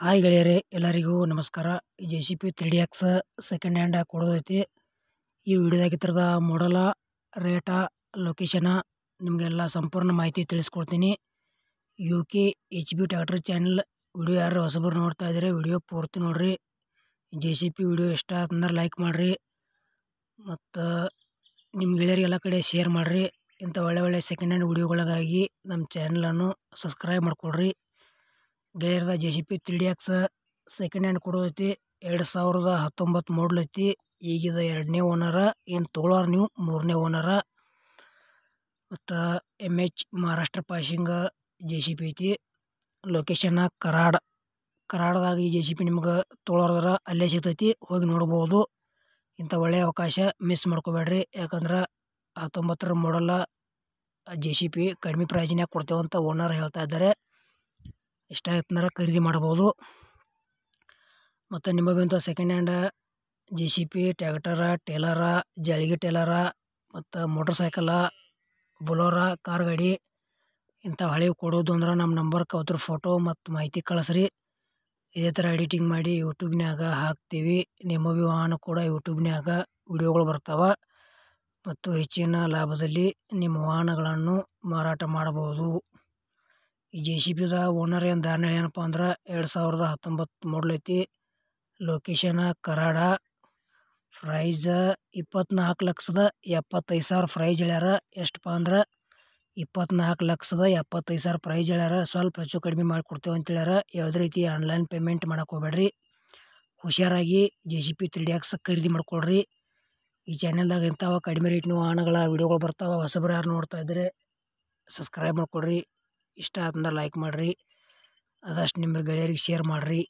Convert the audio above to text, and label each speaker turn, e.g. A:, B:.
A: hi ಗೆಳೆಯರೆ ಎಲ್ಲರಿಗೂ ನಮಸ್ಕಾರ ಈ J C B three D X second hand ಕೊಡೋದೈತಿ ಈ ವಿಡಿಯೋದಾಗ ಥರದ ಮಾಡಲ ರೇಟ ಲೊಕೇಶನ ನಿಮಗೆಲ್ಲ ಸಂಪೂರ್ಣ ಮಾಹಿತಿ ತಿಳಿಸ್ಕೊಡ್ತೀನಿ U K H B tractor channel video ಯಾರು ಹೊಸಬರು ನೋಡ್ತಾ ಇದ್ದೀರಿ ವಿಡಿಯೋ ಪೂರ್ತಿ ನೋಡಿರಿ ಜೆ ಸಿ ಪಿ ವಿಡಿಯೋ ಇಷ್ಟ ಅಂದ್ರೆ ಲೈಕ್ ಮಾಡಿರಿ ಮತ್ತು ನಿಮ್ಮ ಗೆಳೆಯರಿಗೆಲ್ಲ ಕಡೆ ಶೇರ್ ಮಾಡಿರಿ ಇಂಥ ಒಳ್ಳೆ ಒಳ್ಳೆ ಸೆಕೆಂಡ್ ಹ್ಯಾಂಡ್ ವಿಡಿಯೋಗಳಿಗಾಗಿ ನಮ್ಮ ಚಾನಲನ್ನು ಸಬ್ಸ್ಕ್ರೈಬ್ ಮಾಡಿಕೊಡ್ರಿ ಗೆಳೆಯರದ J C B three D X second hand ಕೊಡೋದೈತಿ ಎರಡು ಸಾವಿರದ ಹತ್ತೊಂಬತ್ತು ಮಾಡಲ್ ಈಗಿದ ಎರಡನೇ ಓನರ ಏನು ತೊಗೊಳಾರ ನೀವು ಮೂರನೇ ಓನರ ಮತ್ತು M H Maharashtra passing J C B ಐತಿ ಲೊಕೇಶನ್ನ ಕರಾಡ ಕರಾಡ್ದಾಗ ಈ ಜೆ ಸಿ ಪಿ ನಿಮ್ಗೆ ತೊಗೊಳೋದ್ರ ಅಲ್ಲೇ ಸಿಗ್ತೈತಿ ಹೋಗಿ ನೋಡ್ಬೋದು ಇಂಥ ಒಳ್ಳೆಯ ಅವಕಾಶ ಮಿಸ್ ಮಾಡ್ಕೋಬೇಡ್ರಿ ಯಾಕಂದ್ರೆ ಹತ್ತೊಂಬತ್ತರ ಮಾಡಲ್ಲ ಜೆ ಸಿ ಪಿ ಕಡಿಮೆ ಪ್ರೈಸಿನಾಗ ಕೊಡ್ತೇವಂತ ಓನರ್ ಹೇಳ್ತಾ ಇದ್ದಾರೆ ಇಷ್ಟ ಆಯ್ತಂದ್ರೆ ಖರೀದಿ ಮಾಡಬಹುದು ಮತ್ತು ಬಂತ second hand J C B tractor trailer ಜಾಲಿಗೆ ಟೇಲರ ಮತ್ತು ಮೋಟ್ರ್ ಸೈಕಲ ಬುಲೋರ ಕಾರ್ ಗಾಡಿ ಇಂಥ ಹಳೆ ಕೊಡೋದು ಅಂದ್ರೆ ನಮ್ಮ ನಂಬರ್ ಕವತ್ರ ಫೋಟೋ ಮತ್ತು ಮಾಹಿತಿ ಕಳಿಸ್ರಿ ಇದೇ ಥರ ಎಡಿಟಿಂಗ್ ಮಾಡಿ ಯೂಟ್ಯೂಬ್ನ್ಯಾಗ ಹಾಕ್ತೀವಿ ನಿಮ್ಮ ವಾಹನ ಕೂಡ ಯೂಟ್ಯೂಬ್ನ್ಯಾಗ ವಿಡಿಯೋಗಳು ಬರ್ತಾವೆ ಮತ್ತು ಹೆಚ್ಚಿನ ಲಾಭದಲ್ಲಿ ನಿಮ್ಮ ವಾಹನಗಳನ್ನು ಮಾರಾಟ ಮಾಡಬಹುದು ಈ ಜೆ ಸಿ ಪಿದ ಓನರ್ ಏನು ಧಾರಣೆ ಏನಪ್ಪ ಅಂದ್ರೆ ಎರಡು ಸಾವಿರದ ಹತ್ತೊಂಬತ್ತು ಮಾಡಲ್ ಐತಿ ಲೊಕೇಶನ ಕರಾಡ ಪ್ರೈಜ ಇಪ್ಪತ್ನಾಲ್ಕು ಲಕ್ಷದ ಎಪ್ಪತ್ತೈದು ಸಾವಿರ ಪ್ರೈಜ್ ಹೇಳ್ಯಾರ ಎಷ್ಟಪ್ಪ ಅಂದ್ರೆ ಇಪ್ಪತ್ನಾಲ್ಕು ಲಕ್ಷದ ಎಪ್ಪತ್ತೈದು ಸಾವಿರ ಪ್ರೈಜ್ ಹೇಳ್ಯಾರ ಸ್ವಲ್ಪ ಹೆಚ್ಚು ಕಡಿಮೆ ಮಾಡಿಕೊಡ್ತೇವೆ ಅಂತ ಹೇಳ್ಯಾರ ಯಾವುದೇ ರೀತಿ ಆನ್ಲೈನ್ ಪೇಮೆಂಟ್ ಮಾಡೋಕೆ ಹೋಗ್ಬೇಡ್ರಿ ಹುಷಾರಾಗಿ J C B three D ಖರೀದಿ ಮಾಡ್ಕೊಳ್ರಿ ಈ ಚಾನೆಲ್ದಾಗ ಇಂಥವು ಕಡಿಮೆ ನೀವು ಆಣಗಳ ವೀಡಿಯೋಗಳು ಬರ್ತಾವೆ ಹೊಸಬ್ರು ಯಾರು ನೋಡ್ತಾ ಇದ್ರೆ ಸಬ್ಸ್ಕ್ರೈಬ್ ಮಾಡಿಕೊಡ್ರಿ ಇಷ್ಟ ಆತಂದ್ರೆ ಲೈಕ್ ಮಾಡಿರಿ ಆದಷ್ಟು ನಿಮ್ಮ ಗೆಳೆಯರಿಗೆ ಶೇರ್ ಮಾಡಿರಿ